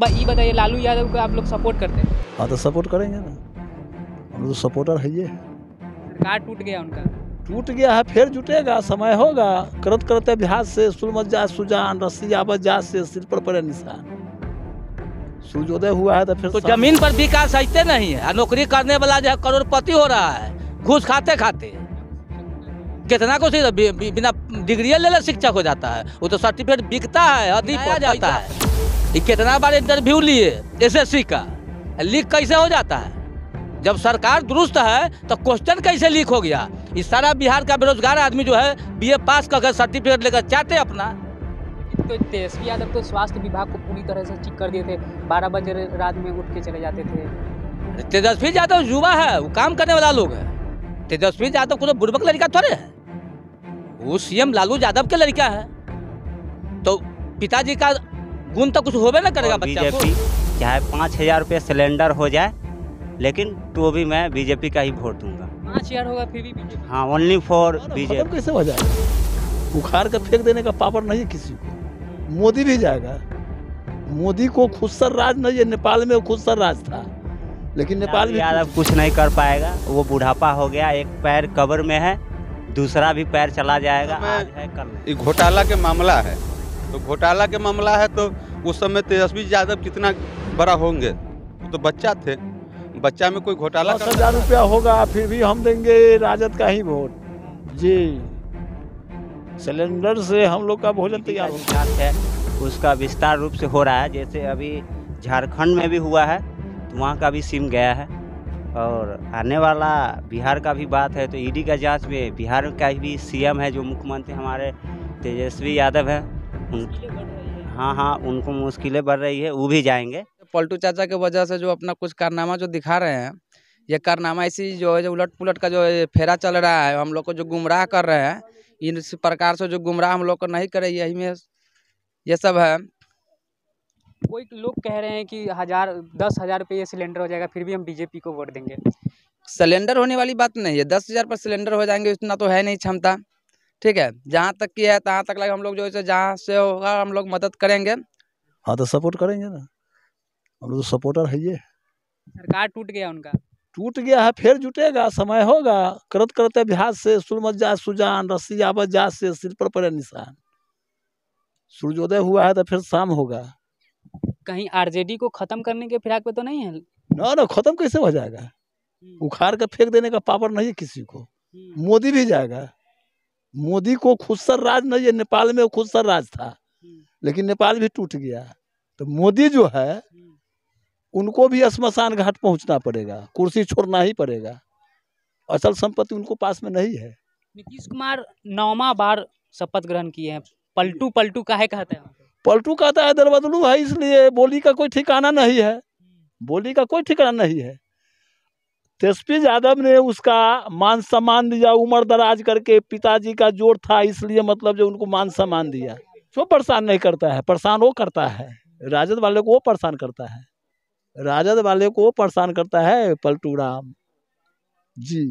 बताइए लालू यादव को आप लोग सपोर्ट करते हैं हाँ तो सपोर्ट करेंगे ना हम तो सपोर्टर है ये सरकार टूट गया उनका टूट गया है फिर जुटेगा समय होगा करत करते अभ्यास से सुलमत जा सुजान रस्सी आवत जा से सिर पर पड़े निशान सूर्योदय हुआ है तो फिर तो जमीन पर विकास ऐसे नहीं है नौकरी करने वाला जो है करोड़पति हो रहा है घूस खाते खाते कितना कुछ बिना डिग्रिया ले ले शिक्षक हो जाता है वो तो सर्टिफिकेट बिकता है अधिक हो जाता है कितना बार इंटरव्यू लिए एसएससी का लीक कैसे हो जाता है जब सरकार दुरुस्त है तो क्वेश्चन कैसे लीक हो गया इस सारा बिहार का बेरोजगार आदमी जो है बीए पास करके सर्टिफिकेट लेकर चाहते अपना तो तेजस्वी यादव तो स्वास्थ्य विभाग को पूरी तरह से ठीक कर दिए थे बारह बजे रात में उठ के चले जाते थे तेजस्वी यादव युवा है वो काम करने वाला लोग है तेजस्वी यादव कोई बुर्बक लड़का थोड़े है वो सीएम लालू यादव के लड़का है तो पिताजी का गुण तो कुछ होबे ना करेगा बीजेपी चाहे पाँच हजार रुपये सिलेंडर हो जाए लेकिन तो भी मैं बीजेपी का ही वोट दूंगा पाँच हजार होगा फिर भी बीजेपी हाँ ओनली फॉर मतलब बीजेपी कैसे हो जाए उखाड़ कर फेंक देने का पावर नहीं है किसी को मोदी भी जाएगा मोदी को खुद सर राज नहीं है नेपाल में खुद सर राज था लेकिन नेपाल में यादव कुछ नहीं कर पाएगा वो बुढ़ापा हो गया एक पैर कबर में है दूसरा भी पैर चला जाएगा तो ये घोटाला के मामला है तो घोटाला के मामला है तो उस समय तेजस्वी यादव कितना बड़ा होंगे तो बच्चा थे बच्चा में कोई घोटाला दस हजार रुपया होगा फिर भी हम देंगे राजद का ही वोट जी सिलेंडर से हम लोग का भोजन तैयार है उसका विस्तार रूप से हो रहा है जैसे अभी झारखंड में भी हुआ है तो वहाँ का भी सिम गया है और आने वाला बिहार का भी बात है तो ईडी का जांच में बिहार का भी सीएम है जो मुख्यमंत्री हमारे तेजस्वी यादव है हाँ हाँ उनको मुश्किलें बढ़ रही है वो भी जाएंगे पलटू चाचा के वजह से जो अपना कुछ कारनामा जो दिखा रहे हैं ये कारनामा इसी जो है जो उलट पुलट का जो फेरा चल रहा है हम लोग को जो गुमराह कर रहे हैं इस प्रकार से जो गुमराह हम लोग को नहीं करे यही में ये सब है कोई लोग कह रहे हैं कि हज़ार दस हज़ार रुपये ये सिलेंडर हो जाएगा फिर भी हम बीजेपी को वोट देंगे सिलेंडर होने वाली बात नहीं है दस हज़ार पर सिलेंडर हो जाएंगे उतना तो है नहीं क्षमता ठीक है जहाँ तक की है तहाँ तक लगे हम लोग जो है जहाँ से होगा हम लोग मदद करेंगे हाँ तो सपोर्ट करेंगे ना हम लोग तो सपोर्टर है ये सरकार टूट गया उनका टूट गया है फिर जुटेगा समय होगा करत करते अभ्यास से सुरमत जा सुजान रस्सी आवत जा से सिर पर पड़े निशान सूर्योदय हुआ है तो फिर शाम होगा कहीं आरजेडी को खत्म करने के फिराक पे तो नहीं है ना ना खत्म कैसे हो जाएगा हम्म। उखाड़ कर फेंक देने का पावर नहीं है किसी को हम्म। मोदी भी जाएगा मोदी को खुद सर राज नहीं है नेपाल में खुद सर राज था हम्म। लेकिन नेपाल भी टूट गया तो मोदी जो है हम्म। उनको भी शमशान घाट पहुंचना पड़ेगा कुर्सी छोड़ना ही पड़ेगा असल संपत्ति उनको पास में नहीं है नीतीश कुमार नौवा बार शपथ ग्रहण किए हैं पलटू पलटू काहे कहते हैं पलटू कहता है दरबदलू है इसलिए बोली का कोई ठिकाना नहीं है हम्म। बोली का कोई ठिकाना नहीं है तेजस्वी यादव ने उसका मान सम्मान दिया उम्र दराज करके पिताजी का जोर था इसलिए मतलब जो उनको मान सम्मान दिया वो परेशान नहीं करता है परेशान वो करता है राजद वाले को वो परेशान करता है राजद वाले को वो परेशान करता है पलटू राम जी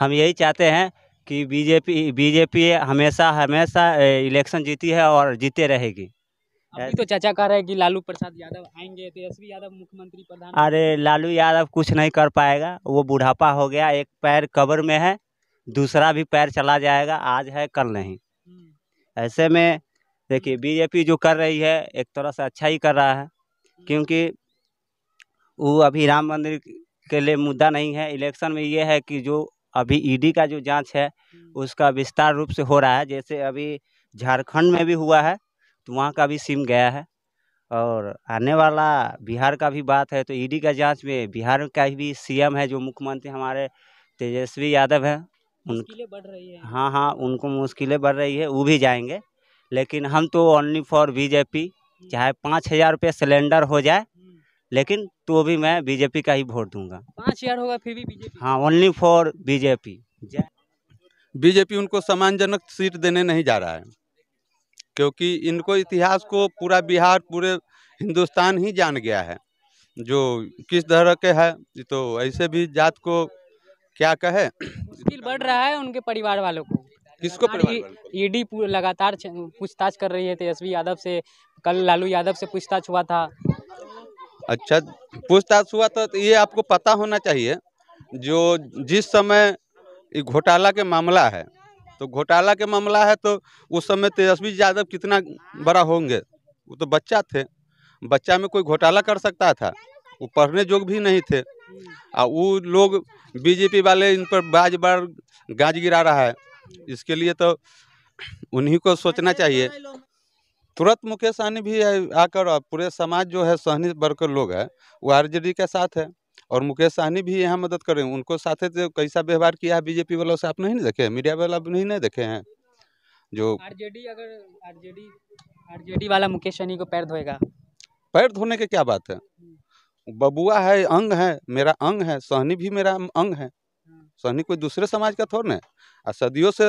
हम यही चाहते हैं कि बीजेपी बीजेपी हमेशा हमेशा इलेक्शन जीती है और जीते रहेगी अभी तो चाचा कर रहे हैं कि लालू प्रसाद यादव आएंगे तेजस्वी यादव मुख्यमंत्री प्रधान अरे लालू यादव कुछ नहीं कर पाएगा वो बुढ़ापा हो गया एक पैर कब्र में है दूसरा भी पैर चला जाएगा आज है कल नहीं हम्म। ऐसे में देखिए बीजेपी जो कर रही है एक तरह से अच्छा ही कर रहा है हम्म। क्योंकि वो अभी राम मंदिर के लिए मुद्दा नहीं है इलेक्शन में ये है कि जो अभी ईडी का जो जांच है हम्म। उसका विस्तार रूप से हो रहा है जैसे अभी झारखंड में भी हुआ है तो वहाँ का भी सिम गया है और आने वाला बिहार का भी बात है तो ईडी का जांच में बिहार का भी सीएम है जो मुख्यमंत्री हमारे तेजस्वी यादव हैं उन बढ़ रही है हाँ हाँ उनको मुश्किलें बढ़ रही है वो भी जाएंगे लेकिन हम तो ओनली फॉर बीजेपी हम्म। चाहे पाँच हज़ार रुपये सिलेंडर हो जाए हम्म। लेकिन तो भी मैं बीजेपी का ही वोट दूंगा पाँच हज़ार होगा फिर भी बीजेपी हाँ ओनली फॉर बीजेपी बीजेपी उनको सम्मानजनक सीट देने नहीं जा रहा है क्योंकि इनको इतिहास को पूरा बिहार पूरे हिंदुस्तान ही जान गया है जो किस तरह के है तो ऐसे भी जात को क्या कहे मुश्किल बढ़ रहा है उनके परिवार वालों को किसको ईडी लगातार पूछताछ कर रही है तेजस्वी यादव से कल लालू यादव से पूछताछ हुआ था अच्छा पूछताछ हुआ तो ये आपको पता होना चाहिए जो जिस समय घोटाला के मामला है तो घोटाला के मामला है तो उस समय तेजस्वी यादव कितना बड़ा होंगे वो तो बच्चा थे बच्चा में कोई घोटाला कर सकता था वो पढ़ने जोग भी नहीं थे और वो लोग बीजेपी वाले इन पर बाज बार गाज गिरा रहा है इसके लिए तो उन्हीं को सोचना चाहिए तुरंत मुकेश सहनी भी आकर पूरे समाज जो है सहनी वर्ग के लोग हैं वो आर के साथ है और मुकेश सहनी भी यहाँ मदद करें उनको साथ कैसा व्यवहार किया है बीजेपी वालों से आप नहीं देखे हैं मीडिया वाला नहीं ना देखे हैं जो आरजेडी अगर आरजेडी आरजेडी वाला मुकेश सहनी को पैर धोएगा पैर धोने के क्या बात है बबुआ है अंग है मेरा अंग है सहनी भी मेरा अंग है सहनी कोई दूसरे समाज का थोड़ा ना आ सदियों से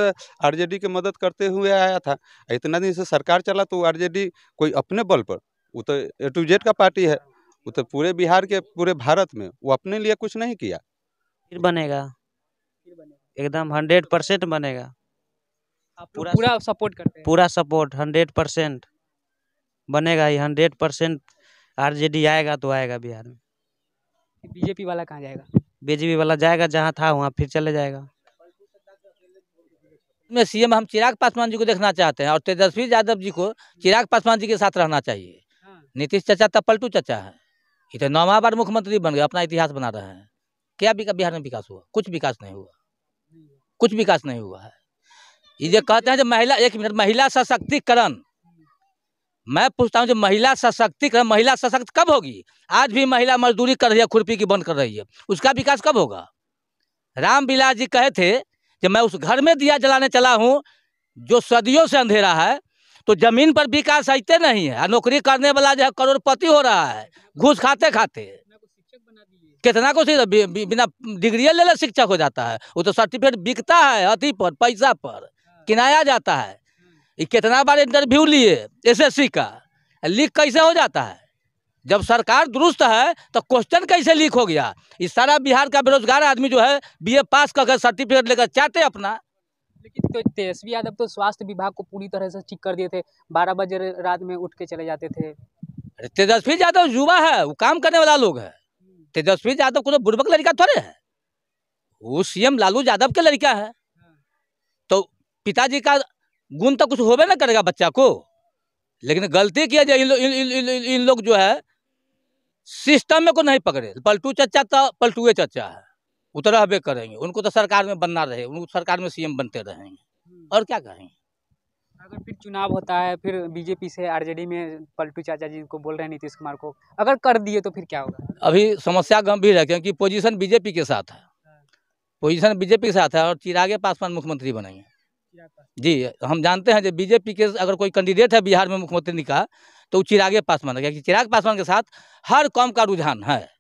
आरजेडी के मदद करते हुए आया था इतना दिन से सरकार चला तो आरजेडी कोई अपने बल पर वो तो ए टू जेड का पार्टी है वो तो पूरे बिहार के पूरे भारत में वो अपने लिए कुछ नहीं किया फिर बनेगा एकदम हंड्रेड परसेंट बनेगा तो पूरा सपोर्ट करते हैं पूरा सपोर्ट हंड्रेड परसेंट बनेगा ही हंड्रेड परसेंट आर आएगा तो आएगा बिहार में बीजेपी वाला कहाँ जाएगा बीजेपी वाला जाएगा जहाँ था वहाँ फिर चले जाएगा में सीएम हम चिराग पासवान जी को देखना चाहते हैं और तेजस्वी यादव जी को चिराग पासवान जी के साथ रहना चाहिए हाँ। नीतीश चाचा तो पलटू चाचा है ये तो नौवा बार मुख्यमंत्री बन गए अपना इतिहास बना रहे हैं क्या बिहार में विकास हुआ कुछ विकास नहीं हुआ कुछ विकास नहीं हुआ है ये जो कहते हैं जो महिला एक मिनट महिला सशक्तिकरण मैं पूछता हूँ जो महिला सशक्तिकरण महिला सशक्त कब होगी आज भी महिला मजदूरी कर रही है खुरपी की बंद कर रही है उसका विकास कब होगा राम बिलास जी कहे थे कि मैं उस घर में दिया जलाने चला हूँ जो सदियों से अंधेरा है तो जमीन पर विकास ऐसे नहीं है नौकरी करने वाला जो है करोड़पति हो रहा है घूस खाते खाते कितना कुछ बिना डिग्री ले ले शिक्षक हो जाता है वो तो सर्टिफिकेट बिकता है अति पर पैसा पर किनाया जाता है ये कितना बार इंटरव्यू लिए एसएससी का लीक कैसे हो जाता है जब सरकार दुरुस्त है तो क्वेश्चन कैसे लीक हो गया इस सारा बिहार का बेरोजगार आदमी जो है बीए पास करके सर्टिफिकेट लेकर चाहते अपना लेकिन तो तेजस्वी यादव तो स्वास्थ्य विभाग को पूरी तरह से ठीक कर दिए थे बारह बजे रात में उठ के चले जाते थे अरे तेजस्वी यादव युवा है वो काम करने वाला लोग है तेजस्वी यादव को तो बुर्बक लड़का थोड़े है वो सीएम लालू यादव के लड़का है तो पिताजी का गुण तो कुछ होबे ना करेगा बच्चा को लेकिन गलती किया जाए इन लोग इन, लोग जो है सिस्टम में को नहीं पकड़े पलटू चचा तो पलटुए चचा है उतरहबे करेंगे उनको तो सरकार में बनना रहे उनको सरकार में सीएम बनते रहेंगे हम्म। और क्या कहेंगे अगर फिर चुनाव होता है फिर बीजेपी से आरजेडी में पलटू चाचा जी को बोल रहे हैं नीतीश कुमार को अगर कर दिए तो फिर क्या होगा अभी समस्या गंभीर है क्योंकि पोजीशन बीजेपी के साथ है पोजीशन हाँ। बीजेपी के साथ है और चिरागे पासवान मुख्यमंत्री बनेंगे जी हम जानते हैं जब बीजेपी के अगर कोई कैंडिडेट है बिहार में मुख्यमंत्री का तो चिरागे पासवान क्योंकि चिराग पासवान के साथ हर कौम का रुझान है